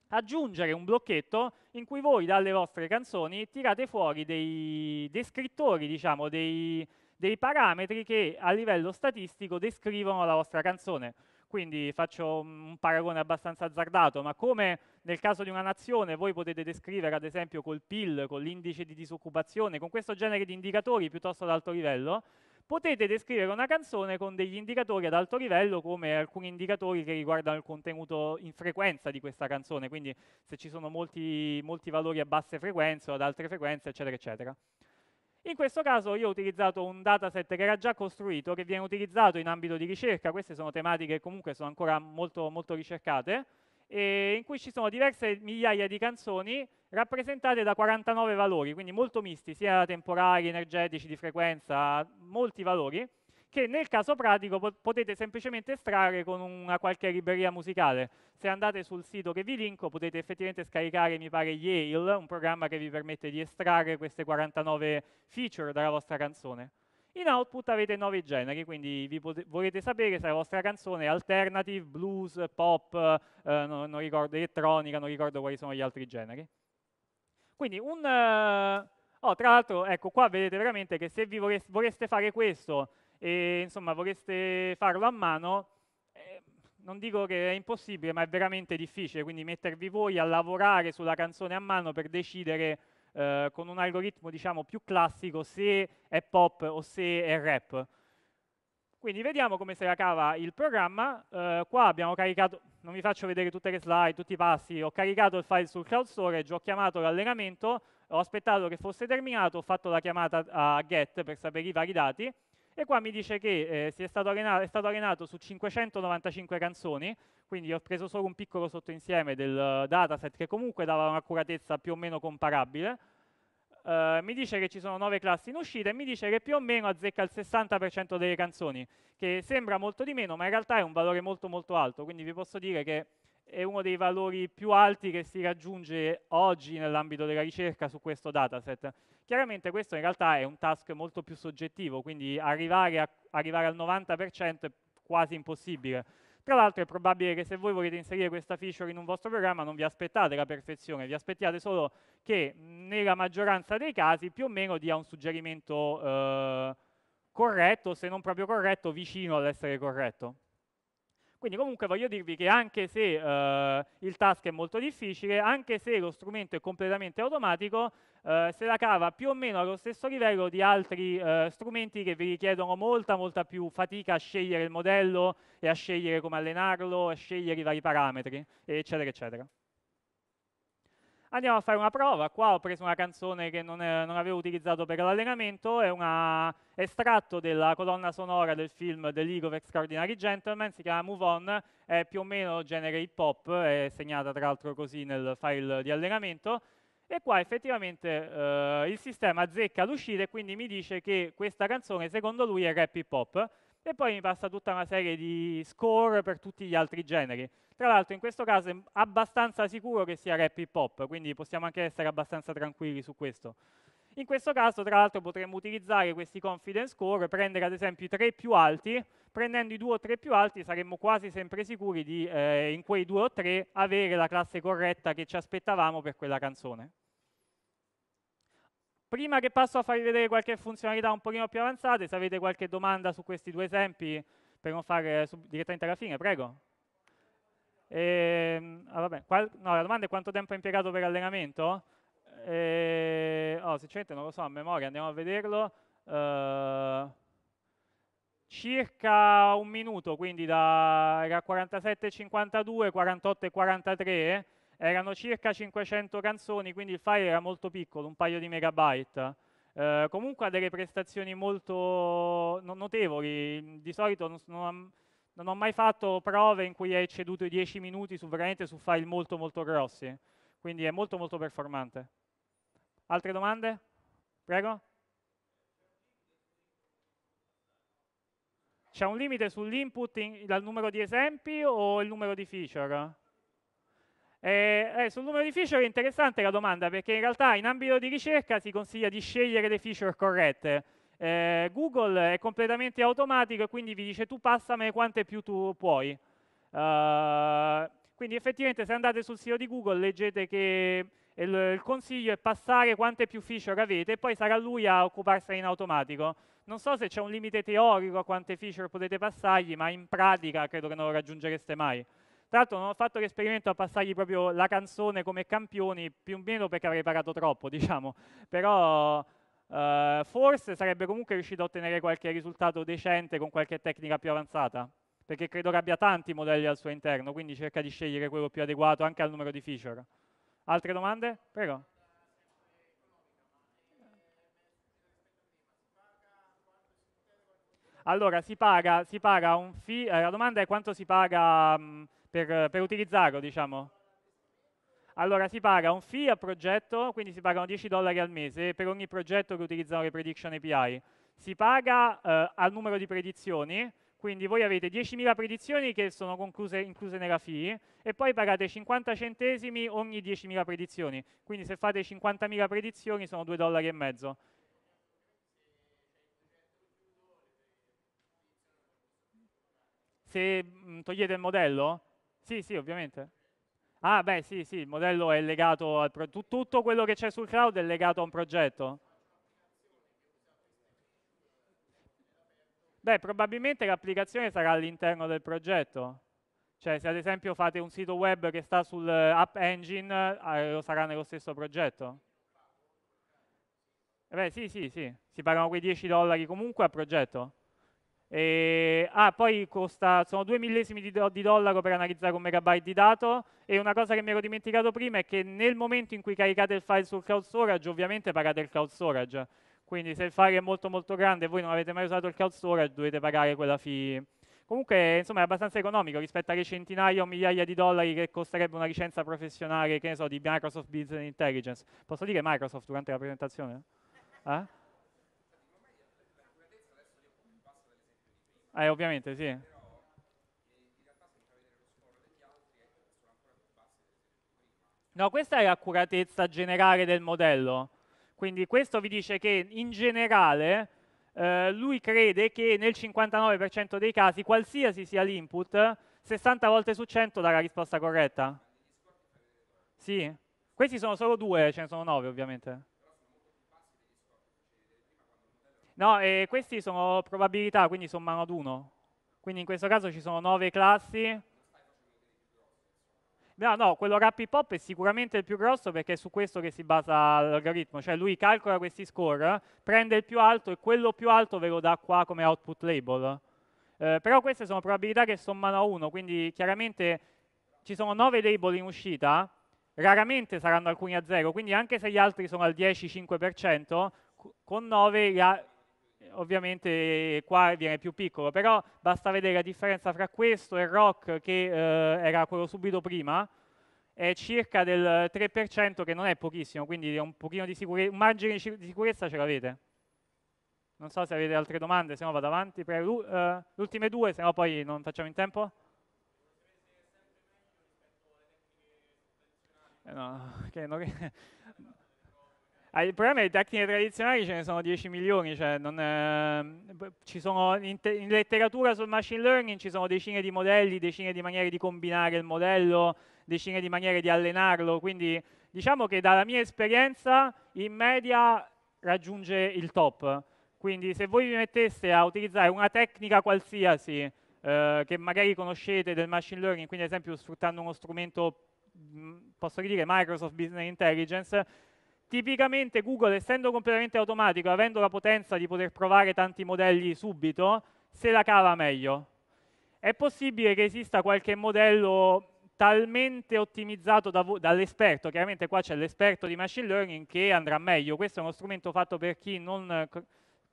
aggiungere un blocchetto in cui voi dalle vostre canzoni tirate fuori dei descrittori, diciamo, dei, dei parametri che a livello statistico descrivono la vostra canzone quindi faccio un paragone abbastanza azzardato, ma come nel caso di una nazione voi potete descrivere ad esempio col PIL, con l'indice di disoccupazione, con questo genere di indicatori piuttosto ad alto livello, potete descrivere una canzone con degli indicatori ad alto livello come alcuni indicatori che riguardano il contenuto in frequenza di questa canzone, quindi se ci sono molti, molti valori a basse frequenze o ad alte frequenze, eccetera, eccetera. In questo caso io ho utilizzato un dataset che era già costruito, che viene utilizzato in ambito di ricerca, queste sono tematiche che comunque sono ancora molto, molto ricercate, in cui ci sono diverse migliaia di canzoni rappresentate da 49 valori, quindi molto misti, sia temporali, energetici, di frequenza, molti valori, che nel caso pratico potete semplicemente estrarre con una qualche libreria musicale. Se andate sul sito che vi linko potete effettivamente scaricare, mi pare, Yale, un programma che vi permette di estrarre queste 49 feature dalla vostra canzone. In output avete 9 generi, quindi vi volete sapere se la vostra canzone è alternative, blues, pop, eh, non, non, ricordo, elettronica, non ricordo quali sono gli altri generi. Quindi un... Eh, oh, tra l'altro, ecco, qua vedete veramente che se vi vorreste, vorreste fare questo e insomma vorreste farlo a mano, eh, non dico che è impossibile, ma è veramente difficile, quindi mettervi voi a lavorare sulla canzone a mano per decidere eh, con un algoritmo diciamo più classico se è pop o se è rap. Quindi vediamo come se la cava il programma, eh, qua abbiamo caricato, non vi faccio vedere tutte le slide, tutti i passi, ho caricato il file sul cloud storage, ho chiamato l'allenamento, ho aspettato che fosse terminato, ho fatto la chiamata a get per sapere i vari dati, e qua mi dice che eh, è, stato arenato, è, stato arenato, su 595 canzoni, quindi ho preso solo un piccolo sottoinsieme del dataset che comunque dava un'accuratezza più o meno comparabile. Uh, mi dice che ci sono 9 classi in uscita e mi dice che più o meno azzecca il 60% delle canzoni, che sembra molto di meno, ma in realtà è un valore molto molto alto, quindi vi posso dire che è uno dei valori più alti che si raggiunge oggi nell'ambito della ricerca su questo dataset. Chiaramente questo in realtà è un task molto più soggettivo, quindi arrivare, a, arrivare al 90% è quasi impossibile. Tra l'altro è probabile che se voi volete inserire questa feature in un vostro programma non vi aspettate la perfezione, vi aspettate solo che nella maggioranza dei casi più o meno dia un suggerimento eh, corretto, se non proprio corretto, vicino all'essere corretto. Quindi comunque voglio dirvi che anche se eh, il task è molto difficile, anche se lo strumento è completamente automatico, eh, se la cava più o meno allo stesso livello di altri eh, strumenti che vi richiedono molta, molta più fatica a scegliere il modello e a scegliere come allenarlo, a scegliere i vari parametri, eccetera, eccetera andiamo a fare una prova, qua ho preso una canzone che non, è, non avevo utilizzato per l'allenamento, è un estratto della colonna sonora del film The League of Extraordinary Gentlemen, si chiama Move On, è più o meno genere hip hop, è segnata tra l'altro così nel file di allenamento, e qua effettivamente eh, il sistema azzecca l'uscita e quindi mi dice che questa canzone secondo lui è rap hip hop, e poi mi passa tutta una serie di score per tutti gli altri generi. Tra l'altro in questo caso è abbastanza sicuro che sia rap hip hop, quindi possiamo anche essere abbastanza tranquilli su questo. In questo caso tra l'altro potremmo utilizzare questi confidence score, prendere ad esempio i tre più alti, prendendo i due o tre più alti saremmo quasi sempre sicuri di eh, in quei due o tre avere la classe corretta che ci aspettavamo per quella canzone. Prima che passo a farvi vedere qualche funzionalità un pochino più avanzata, se avete qualche domanda su questi due esempi, per non fare direttamente alla fine, prego. E, ehm, ah, vabbè, qual, no, la domanda è quanto tempo è impiegato per allenamento? E, eh, oh, sinceramente non lo so, a memoria, andiamo a vederlo. Uh, circa un minuto, quindi da, era 47,52, 48,43 erano circa 500 canzoni, quindi il file era molto piccolo, un paio di megabyte. Eh, comunque ha delle prestazioni molto notevoli, di solito non, non, non, ho mai fatto prove in cui hai ecceduto i 10 minuti su, veramente su file molto molto grossi, quindi è molto molto performante. Altre domande? Prego? C'è un limite sull'input dal numero di esempi o il numero di feature? Eh, eh, sul numero di feature è interessante la domanda, perché in realtà in ambito di ricerca si consiglia di scegliere le feature corrette. Eh, Google è completamente automatico e quindi vi dice tu passami quante più tu puoi. Uh, quindi effettivamente se andate sul sito di Google leggete che il, il, consiglio è passare quante più feature avete e poi sarà lui a occuparsene in automatico. Non so se c'è un limite teorico a quante feature potete passargli, ma in pratica credo che non lo raggiungereste mai. Tra l'altro non ho fatto l'esperimento a passargli proprio la canzone come campioni, più o meno perché avrei pagato troppo, diciamo. Però eh, forse sarebbe comunque riuscito a ottenere qualche risultato decente con qualche tecnica più avanzata, perché credo che abbia tanti modelli al suo interno, quindi cerca di scegliere quello più adeguato anche al numero di feature. Altre domande? Prego. Allora, si paga, si paga un fee, eh, la domanda è quanto si paga mh, per, per utilizzarlo, diciamo? Allora si paga un fee a progetto, quindi si pagano 10 dollari al mese per ogni progetto che utilizzano le prediction API. Si paga eh, al numero di predizioni, quindi voi avete 10.000 predizioni che sono concluse, incluse nella fee e poi pagate 50 centesimi ogni 10.000 predizioni. Quindi se fate 50.000 predizioni sono 2 dollari e mezzo. Se mm, togliete il modello, sì, sì, ovviamente. Ah, beh, sì, sì, il modello è legato al pro- tutto quello che c'è sul cloud è legato a un progetto. Beh, probabilmente l'applicazione sarà all'interno del progetto. Cioè, se ad esempio fate un sito web che sta sull'app eh, engine, eh, lo sarà nello stesso progetto. Eh beh, sì, sì, sì. Si pagano quei 10 dollari comunque a progetto. E, eh, ah, poi costa, sono due millesimi di, do, di, dollaro per analizzare un megabyte di dato e una cosa che mi ero dimenticato prima è che nel momento in cui caricate il file sul cloud storage ovviamente pagate il cloud storage, quindi se il file è molto molto grande e voi non avete mai usato il cloud storage dovete pagare quella fee. Comunque insomma è abbastanza economico rispetto alle centinaia o migliaia di dollari che costerebbe una licenza professionale che ne so, di Microsoft Business Intelligence. Posso dire Microsoft durante la presentazione? Eh? Eh, ovviamente, sì. No, questa è l'accuratezza generale del modello. Quindi questo vi dice che in generale eh, lui crede che nel 59% dei casi, qualsiasi sia l'input, 60 volte su 100 dà la risposta corretta. Sì, questi sono solo due, ce ne sono nove ovviamente. No, eh, questi sono probabilità, quindi sommano ad 1. Quindi in questo caso ci sono 9 classi. No, no, quello rapid pop è sicuramente il più grosso perché è su questo che si basa l'algoritmo, cioè lui calcola questi score, prende il più alto e quello più alto ve lo dà qua come output label. Eh, però queste sono probabilità che sommano a 1, quindi chiaramente ci sono 9 label in uscita, raramente saranno alcuni a 0, quindi anche se gli altri sono al 10-5%, con 9 ovviamente qua viene più piccolo, però basta vedere la differenza fra questo e il ROC che eh, era quello subito prima, è circa del 3% che non è pochissimo, quindi un, un margine di sicurezza ce l'avete. Non so se avete altre domande, se no vado avanti. Eh, le uh, ultime due, se no poi non facciamo in tempo. Eh, no, che non il problema è che le tecniche tradizionali ce ne sono 10 milioni, cioè è, ehm, sono, in, te, in, letteratura sul machine learning ci sono decine di modelli, decine di maniere di combinare il modello, decine di maniere di allenarlo, quindi diciamo che dalla mia esperienza in media raggiunge il top. Quindi se voi vi metteste a utilizzare una tecnica qualsiasi eh, che magari conoscete del machine learning, quindi ad esempio sfruttando uno strumento, posso dire Microsoft Business Intelligence, Tipicamente Google, essendo completamente automatico e avendo la potenza di poter provare tanti modelli subito, se la cava meglio. È possibile che esista qualche modello talmente ottimizzato da dall'esperto, chiaramente qua c'è l'esperto di machine learning che andrà meglio, questo è uno strumento fatto per chi non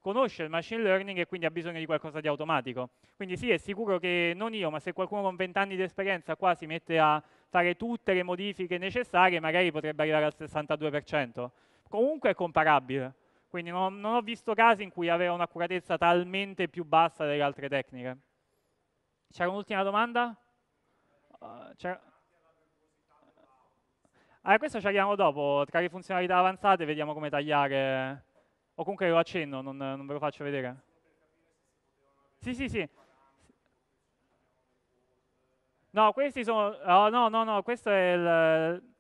conosce il machine learning e quindi ha bisogno di qualcosa di automatico. Quindi sì, è sicuro che non io, ma se qualcuno con 20 anni di esperienza qua si mette a fare tutte le modifiche necessarie, magari potrebbe arrivare al 62%. Comunque è comparabile. Quindi non, non ho visto casi in cui aveva un'accuratezza talmente più bassa delle altre tecniche. C'era un'ultima domanda? Uh, allora, ah, questo ci arriviamo dopo, tra le funzionalità avanzate vediamo come tagliare o comunque lo accenno, non, non ve lo faccio vedere. Sì, sì, sì. No, questi sono... Oh, no, no, no, questo è il...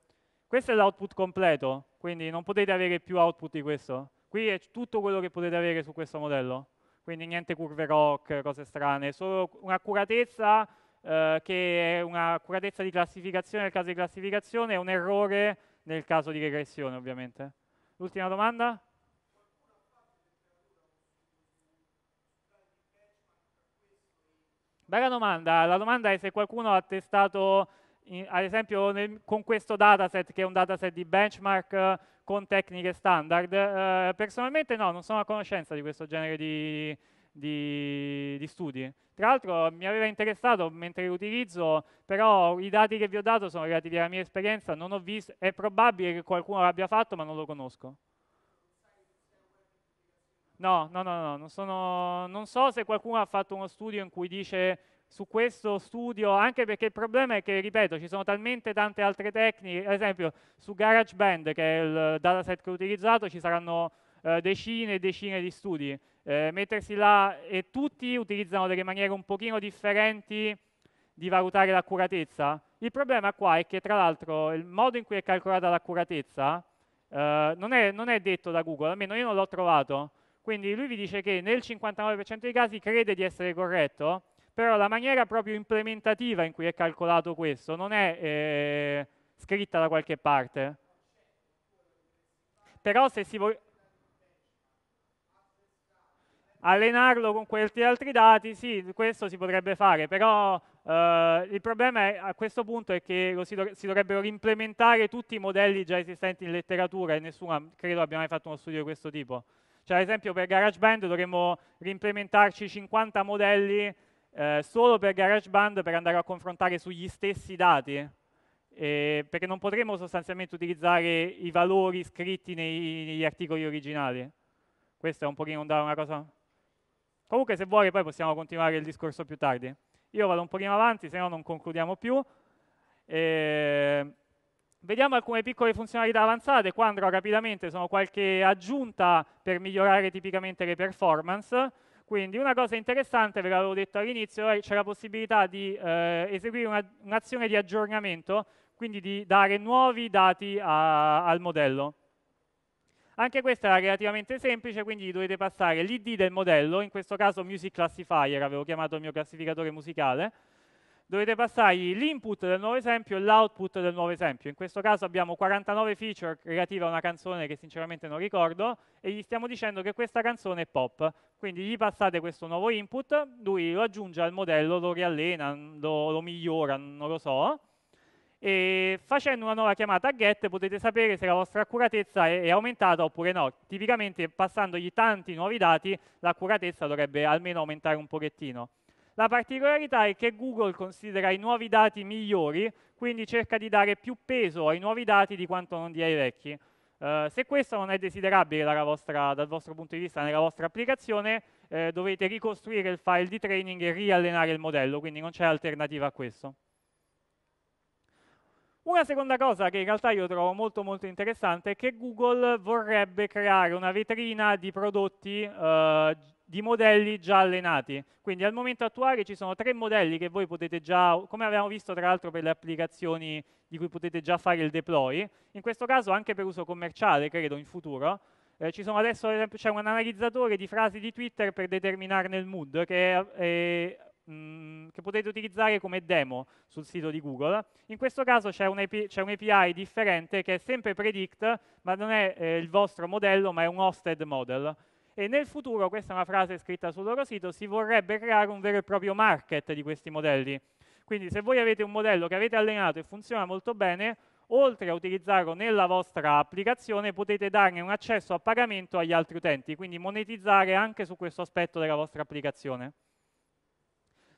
Questo è l'output completo, quindi non potete avere più output di questo. Qui è tutto quello che potete avere su questo modello, quindi niente curve rock, cose strane, solo un'accuratezza eh, che è un'accuratezza di classificazione nel caso di classificazione e un errore nel caso di regressione ovviamente. L'ultima domanda? Bella domanda, la domanda è se qualcuno ha testato, in, ad esempio nel, con questo dataset, che è un dataset di benchmark eh, con tecniche standard. Eh, personalmente no, non sono a conoscenza di questo genere di, di, di studi. Tra l'altro mi aveva interessato mentre li utilizzo, però i dati che vi ho dato sono relativi alla mia esperienza, non ho visto, è probabile che qualcuno l'abbia fatto ma non lo conosco. No, no, no, no non, sono, non so se qualcuno ha fatto uno studio in cui dice su questo studio, anche perché il problema è che, ripeto, ci sono talmente tante altre tecniche, ad esempio su GarageBand, che è il dataset che ho utilizzato, ci saranno eh, decine e decine di studi. Eh, mettersi là e tutti utilizzano delle maniere un pochino differenti di valutare l'accuratezza. Il problema qua è che, tra l'altro, il modo in cui è calcolata l'accuratezza eh, non, non, è, detto da Google, almeno io non l'ho trovato. Quindi lui vi dice che nel 59% dei casi crede di essere corretto, però la maniera proprio implementativa in cui è calcolato questo non è eh, scritta da qualche parte. Però se si vuole allenarlo con questi altri dati, sì, questo si potrebbe fare, però eh, il problema è, a questo punto è che si, do si, dovrebbero implementare tutti i modelli già esistenti in letteratura e nessuno, credo, abbia mai fatto uno studio di questo tipo. Cioè, ad esempio, per GarageBand dovremmo rimplementarci 50 modelli eh, solo per GarageBand per andare a confrontare sugli stessi dati, eh, perché non potremo sostanzialmente utilizzare i valori scritti nei, negli articoli originali. Questa è un pochino una cosa... Comunque, se vuoi, poi possiamo continuare il discorso più tardi. Io vado un pochino avanti, se no non concludiamo più. Eh, Vediamo alcune piccole funzionalità avanzate, qua andrò rapidamente, sono qualche aggiunta per migliorare tipicamente le performance. Quindi una cosa interessante, ve l'avevo detto all'inizio, c'è la possibilità di eh, eseguire un'azione un di aggiornamento, quindi di dare nuovi dati a, al modello. Anche questa era relativamente semplice, quindi dovete passare l'id del modello, in questo caso Music Classifier, avevo chiamato il mio classificatore musicale, dovete passargli l'input del nuovo esempio e l'output del nuovo esempio. In questo caso abbiamo 49 feature relative a una canzone che sinceramente non ricordo e gli stiamo dicendo che questa canzone è pop. Quindi gli passate questo nuovo input, lui lo aggiunge al modello, lo riallena, lo, lo migliora, non lo so. E facendo una nuova chiamata a get potete sapere se la vostra accuratezza è, è aumentata oppure no. Tipicamente passandogli tanti nuovi dati, l'accuratezza dovrebbe almeno aumentare un pochettino. La particolarità è che Google considera i nuovi dati migliori, quindi cerca di dare più peso ai nuovi dati di quanto non dia ai vecchi. Uh, se questo non è desiderabile dalla vostra, dal vostro punto di vista nella vostra applicazione, eh, dovete ricostruire il file di training e riallenare il modello, quindi non c'è alternativa a questo. Una seconda cosa che in realtà io trovo molto molto interessante è che Google vorrebbe creare una vetrina di prodotti eh, di modelli già allenati. Quindi al momento attuale ci sono tre modelli che voi potete già, come abbiamo visto tra l'altro per le applicazioni di cui potete già fare il deploy, in questo caso anche per uso commerciale, credo, in futuro, eh, ci sono adesso ad esempio, c'è un analizzatore di frasi di Twitter per determinarne il mood, che è, è mm, che potete utilizzare come demo sul sito di Google. In questo caso c'è un'API un differente che è sempre predict, ma non è eh, il vostro modello, ma è un hosted model e nel futuro, questa è una frase scritta sul loro sito, si vorrebbe creare un vero e proprio market di questi modelli. Quindi se voi avete un modello che avete allenato e funziona molto bene, oltre a utilizzarlo nella vostra applicazione, potete darne un accesso a pagamento agli altri utenti, quindi monetizzare anche su questo aspetto della vostra applicazione.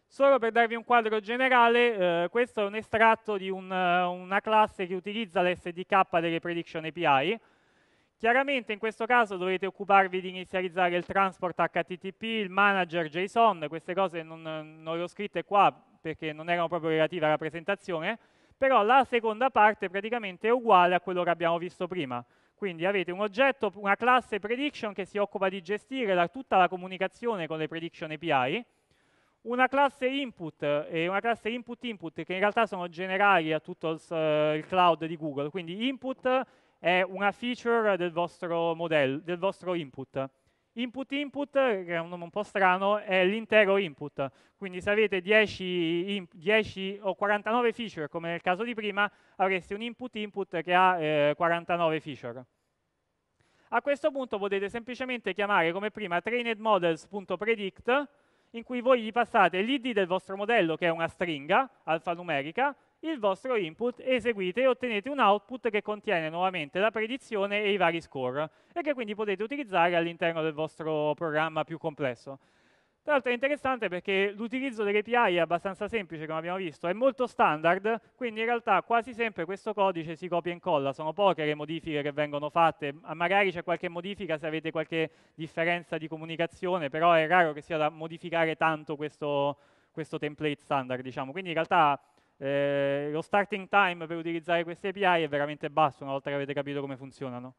Solo per darvi un quadro generale, eh, questo è un estratto di un, eh, una classe che utilizza l'SDK delle Prediction API, Chiaramente in questo caso dovete occuparvi di inizializzare il transport HTTP, il manager JSON, queste cose non, non le ho scritte qua perché non erano proprio relative alla presentazione, però la seconda parte praticamente è uguale a quello che abbiamo visto prima. Quindi avete un oggetto, una classe prediction che si occupa di gestire la, tutta la comunicazione con le prediction API, una classe input e una classe input input che in realtà sono generali a tutto il, eh, il cloud di Google, quindi input è una feature del vostro modello, del vostro input. Input input, che è un nome un po' strano, è l'intero input. Quindi se avete 10, 10, o 49 feature, come nel caso di prima, avreste un input input che ha eh, 49 feature. A questo punto potete semplicemente chiamare come prima trainedmodels.predict in cui voi gli passate l'id del vostro modello, che è una stringa alfanumerica, il vostro input, eseguite e ottenete un output che contiene nuovamente la predizione e i vari score e che quindi potete utilizzare all'interno del vostro programma più complesso. Tra l'altro è interessante perché l'utilizzo delle API è abbastanza semplice, come abbiamo visto, è molto standard, quindi in realtà quasi sempre questo codice si copia e incolla, sono poche le modifiche che vengono fatte, magari c'è qualche modifica se avete qualche differenza di comunicazione, però è raro che sia da modificare tanto questo, questo template standard, diciamo. quindi in realtà eh, lo starting time per utilizzare queste API è veramente basso una volta che avete capito come funzionano.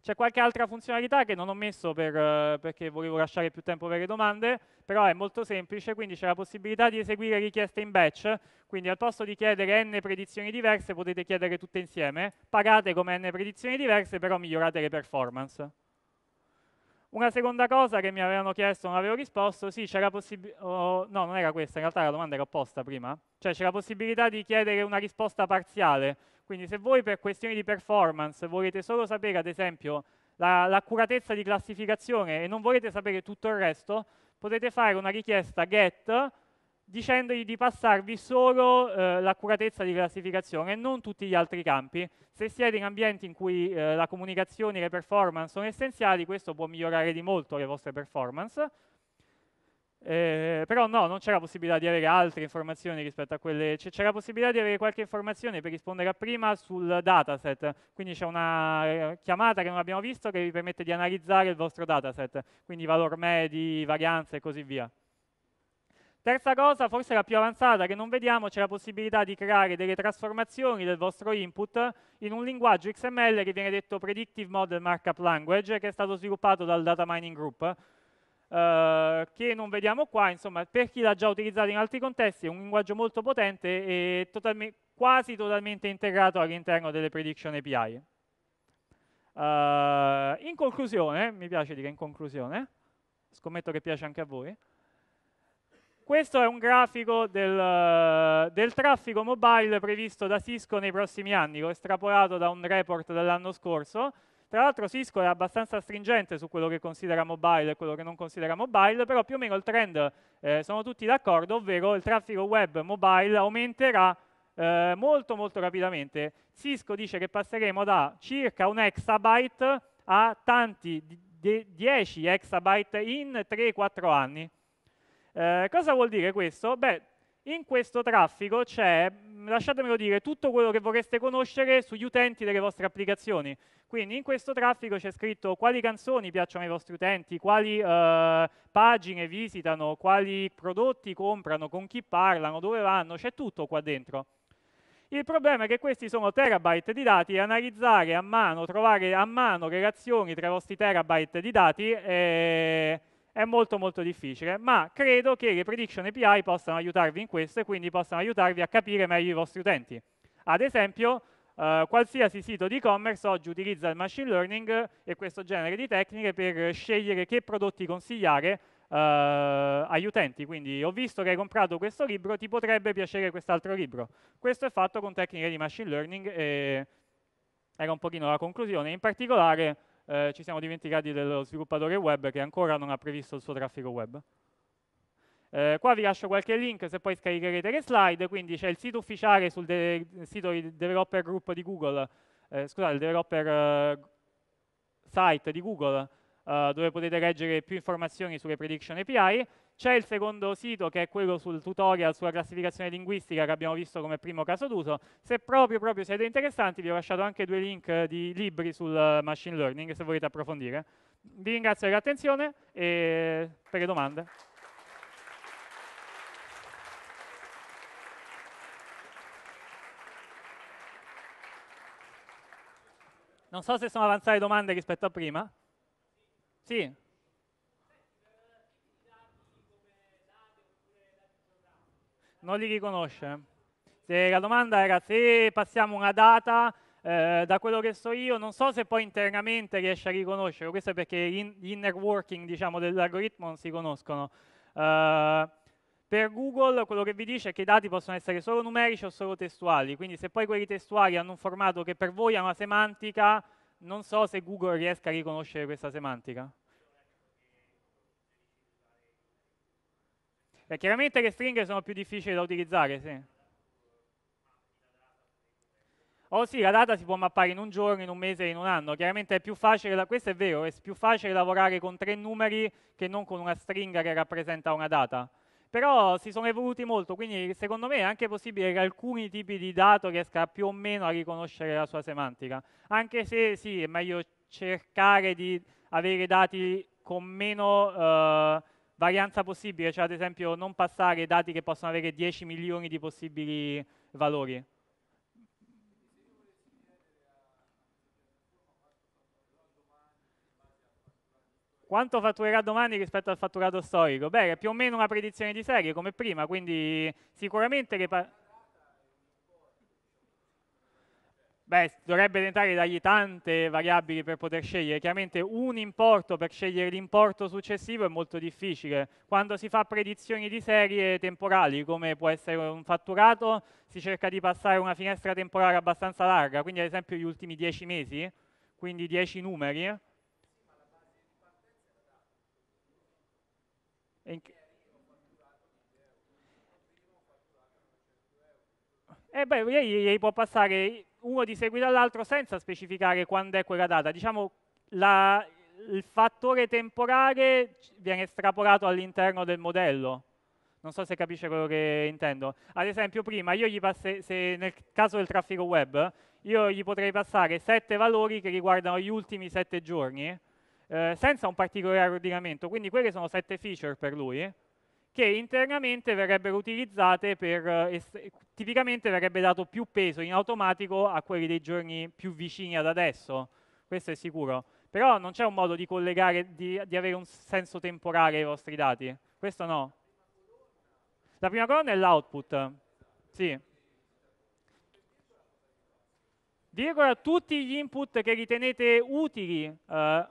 C'è qualche altra funzionalità che non ho messo per, eh, perché volevo lasciare più tempo per le domande, però è molto semplice, quindi c'è la possibilità di eseguire richieste in batch, quindi al posto di chiedere n predizioni diverse potete chiedere tutte insieme, pagate come n predizioni diverse, però migliorate le performance. Una seconda cosa che mi avevano chiesto, non avevo risposto, sì, c'era possibilità, oh, no, non era questa, in realtà la domanda era opposta prima, cioè c'era possibilità di chiedere una risposta parziale, quindi se voi per questioni di performance volete solo sapere, ad esempio, l'accuratezza la, di classificazione e non volete sapere tutto il resto, potete fare una richiesta get dicendogli di passarvi solo eh, l'accuratezza di classificazione e non tutti gli altri campi. Se siete in ambienti in cui eh, la comunicazione e le performance sono essenziali, questo può migliorare di molto le vostre performance. Eh, però no, non c'è la possibilità di avere altre informazioni rispetto a quelle, c'è la possibilità di avere qualche informazione per rispondere a prima sul dataset, quindi c'è una eh, chiamata che non abbiamo visto che vi permette di analizzare il vostro dataset, quindi valor medi, varianze e così via. Terza cosa, forse la più avanzata che non vediamo, c'è la possibilità di creare delle trasformazioni del vostro input in un linguaggio XML che viene detto Predictive Model Markup Language, che è stato sviluppato dal Data Mining Group, eh, che non vediamo qua, insomma, per chi l'ha già utilizzato in altri contesti è un linguaggio molto potente e totalme quasi totalmente integrato all'interno delle Prediction API. Uh, eh, in conclusione, mi piace dire in conclusione, scommetto che piace anche a voi, questo è un grafico del, eh, del, traffico mobile previsto da Cisco nei prossimi anni, l'ho estrapolato da un report dell'anno scorso. Tra l'altro Cisco è abbastanza stringente su quello che considera mobile e quello che non considera mobile, però più o meno il trend eh, sono tutti d'accordo, ovvero il traffico web mobile aumenterà eh, molto molto rapidamente. Cisco dice che passeremo da circa un exabyte a tanti 10 exabyte in 3-4 anni eh, cosa vuol dire questo? Beh, in questo traffico c'è, mm, lasciatemelo dire, tutto quello che vorreste conoscere sugli utenti delle vostre applicazioni. Quindi in questo traffico c'è scritto quali canzoni piacciono ai vostri utenti, quali eh, pagine visitano, quali prodotti comprano, con chi parlano, dove vanno, c'è tutto qua dentro. Il problema è che questi sono terabyte di dati e analizzare a mano, trovare a mano relazioni tra i vostri terabyte di dati eh, è molto molto difficile, ma credo che le prediction API possano aiutarvi in questo e quindi possano aiutarvi a capire meglio i vostri utenti. Ad esempio, eh, qualsiasi sito di e-commerce oggi utilizza il machine learning e questo genere di tecniche per scegliere che prodotti consigliare eh, agli utenti. Quindi ho visto che hai comprato questo libro, ti potrebbe piacere quest'altro libro. Questo è fatto con tecniche di machine learning e era un pochino la conclusione. In particolare eh, ci siamo dimenticati dello sviluppatore web che ancora non ha previsto il suo traffico web. Eh, qua vi lascio qualche link se poi scaricherete le slide, quindi c'è il sito ufficiale sul sito del developer group di Google, eh, scusate, il developer eh, site di Google, eh, dove potete leggere più informazioni sulle prediction API. C'è il secondo sito che è quello sul tutorial sulla classificazione linguistica che abbiamo visto come primo caso d'uso. Se proprio, proprio siete interessanti vi ho lasciato anche due link eh, di libri sul eh, machine learning se volete approfondire. Vi ringrazio per l'attenzione e per le domande. Non so se sono avanzate domande rispetto a prima. Sì. Non li riconosce. Se la domanda era se passiamo una data, eh, da quello che so io, non so se poi internamente riesce a riconoscere, questo è perché gli inner working diciamo, dell'algoritmo non si conoscono. Uh, per Google quello che vi dice è che i dati possono essere solo numerici o solo testuali, quindi se poi quelli testuali hanno un formato che per voi ha una semantica, non so se Google riesca a riconoscere questa semantica. Beh, chiaramente le stringhe sono più difficili da utilizzare, sì. Oh sì, la data si può mappare in un giorno, in un mese, in un anno. Chiaramente è più facile, questo è vero, è più facile lavorare con tre numeri che non con una stringa che rappresenta una data però si sono evoluti molto, quindi secondo me è anche possibile che alcuni tipi di dato riesca più o meno a riconoscere la sua semantica, anche se sì, è meglio cercare di avere dati con meno eh, varianza possibile, cioè ad esempio non passare dati che possono avere 10 milioni di possibili valori. Quanto fatturerà domani rispetto al fatturato storico? Beh, è più o meno una predizione di serie come prima, quindi sicuramente le Beh, dovrebbe tentare di dargli tante variabili per poter scegliere. Chiaramente un importo per scegliere l'importo successivo è molto difficile. Quando si fa predizioni di serie temporali, come può essere un fatturato, si cerca di passare una finestra temporale abbastanza larga, quindi ad esempio gli ultimi 10 mesi, quindi 10 numeri, E eh beh, lei può passare uno di seguito all'altro senza specificare quando è quella data. Diciamo la, il fattore temporale viene estrapolato all'interno del modello. Non so se capisce quello che intendo. Ad esempio, prima io gli passe, se nel caso del traffico web, io gli potrei passare sette valori che riguardano gli ultimi sette giorni eh, senza un particolare ordinamento, quindi quelle sono sette feature per lui, che internamente verrebbero utilizzate per, eh, tipicamente verrebbe dato più peso in automatico a quelli dei giorni più vicini ad adesso, questo è sicuro. Però non c'è un modo di collegare, di, di avere un senso temporale ai vostri dati, questo no. La prima colonna è l'output, sì. Virgola tutti gli input che ritenete utili eh,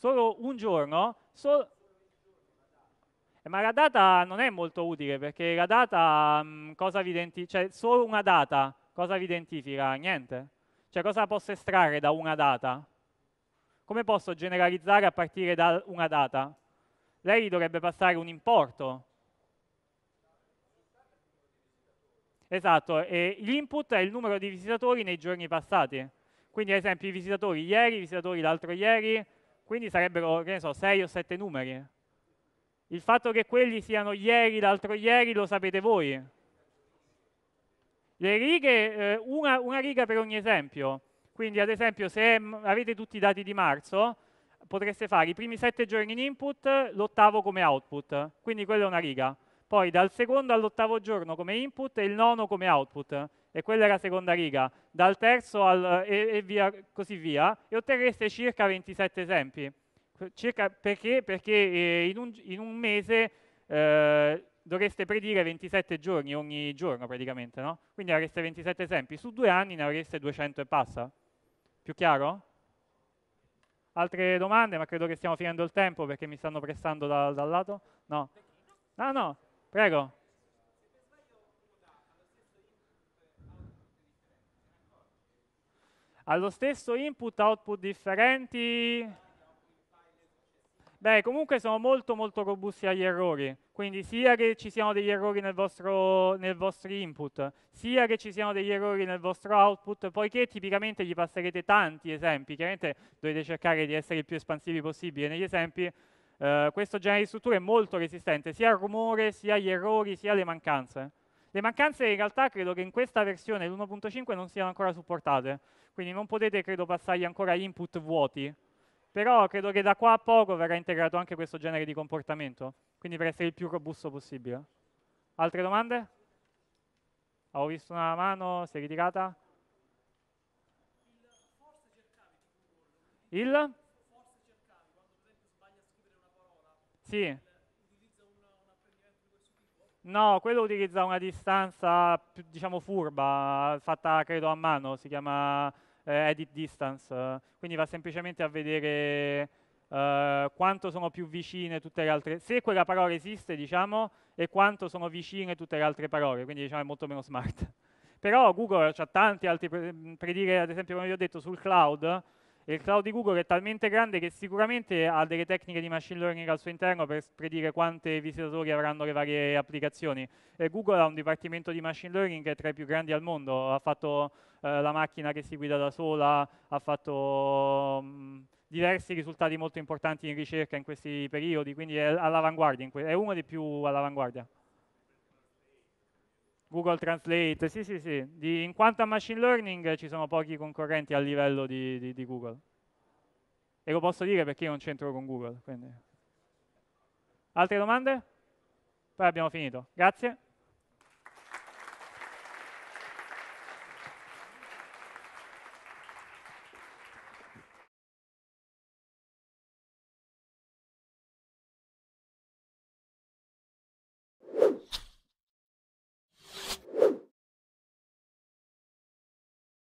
solo un giorno, so eh, ma la data non è molto utile perché la data mh, mm, cosa vi identifica? Cioè, solo una data cosa vi identifica? Niente. Cioè, cosa posso estrarre da una data? Come posso generalizzare a partire da una data? Lei dovrebbe passare un importo. Esatto, e l'input è il numero di visitatori nei giorni passati. Quindi, ad esempio, i visitatori ieri, i visitatori l'altro ieri, quindi sarebbero, che ne so, 6 o 7 numeri. Il fatto che quelli siano ieri, l'altro ieri, lo sapete voi. Le righe, eh, una, una riga per ogni esempio. Quindi ad esempio se avete tutti i dati di marzo, potreste fare i primi 7 giorni in input, l'ottavo come output. Quindi quella è una riga. Poi dal secondo all'ottavo giorno come input e il nono come output e quella è la seconda riga, dal terzo al, eh, e, e via, così via, e otterreste circa 27 esempi. Circa perché? Perché eh, in un, in un mese eh, dovreste predire 27 giorni ogni giorno praticamente, no? Quindi avreste 27 esempi, su due anni ne avreste 200 e passa. Più chiaro? Altre domande? Ma credo che stiamo finendo il tempo perché mi stanno prestando da, dal lato. No? Ah no, prego. allo stesso input-output differenti? Beh, comunque sono molto molto robusti agli errori, quindi sia che ci siano degli errori nel vostro, nel vostro input, sia che ci siano degli errori nel vostro output, poiché tipicamente gli passerete tanti esempi, chiaramente dovete cercare di essere il più espansivi possibile negli esempi, eh, questo genere di struttura è molto resistente, sia al rumore, sia agli errori, sia alle mancanze. Le mancanze in realtà credo che in questa versione, l'1.5, non siano ancora supportate, quindi non potete, credo, passargli ancora input vuoti, però credo che da qua a poco verrà integrato anche questo genere di comportamento, quindi per essere il più robusto possibile. Altre domande? ho visto una mano, si è ritirata. Il? Sì. No, quello utilizza una distanza, diciamo, furba, fatta credo a mano, si chiama eh, edit distance, quindi va semplicemente a vedere eh, quanto sono più vicine tutte le altre, se quella parola esiste, diciamo, e quanto sono vicine tutte le altre parole, quindi diciamo è molto meno smart. Però Google ha tanti altri, predire ad esempio come vi ho detto sul cloud, il cloud di Google è talmente grande che sicuramente ha delle tecniche di machine learning al suo interno per predire quante visitatori avranno le varie applicazioni. E Google ha un dipartimento di machine learning che è tra i più grandi al mondo, ha fatto eh, la macchina che si guida da sola, ha fatto mh, mm, diversi risultati molto importanti in ricerca in questi periodi, quindi è all'avanguardia, è uno dei più all'avanguardia. Google Translate, sì, sì, sì. Di, in quanto a machine learning ci sono pochi concorrenti a livello di, di, di Google. E lo posso dire perché io non c'entro con Google. Quindi. Altre domande? Poi abbiamo finito. Grazie.